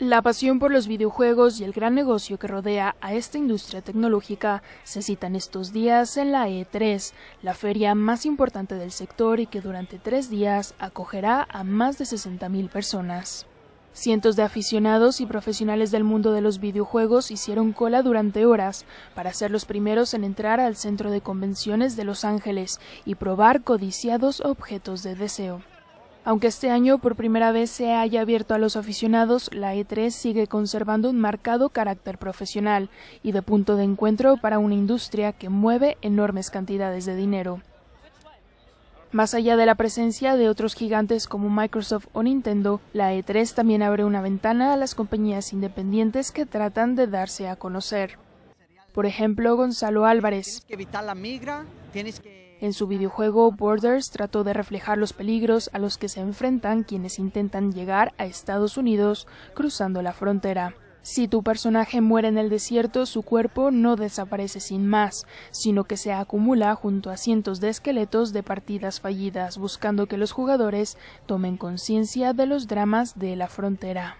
La pasión por los videojuegos y el gran negocio que rodea a esta industria tecnológica se citan estos días en la E3, la feria más importante del sector y que durante tres días acogerá a más de 60.000 personas. Cientos de aficionados y profesionales del mundo de los videojuegos hicieron cola durante horas para ser los primeros en entrar al centro de convenciones de Los Ángeles y probar codiciados objetos de deseo. Aunque este año por primera vez se haya abierto a los aficionados, la E3 sigue conservando un marcado carácter profesional y de punto de encuentro para una industria que mueve enormes cantidades de dinero. Más allá de la presencia de otros gigantes como Microsoft o Nintendo, la E3 también abre una ventana a las compañías independientes que tratan de darse a conocer. Por ejemplo, Gonzalo Álvarez. En su videojuego Borders trató de reflejar los peligros a los que se enfrentan quienes intentan llegar a Estados Unidos cruzando la frontera. Si tu personaje muere en el desierto, su cuerpo no desaparece sin más, sino que se acumula junto a cientos de esqueletos de partidas fallidas, buscando que los jugadores tomen conciencia de los dramas de la frontera.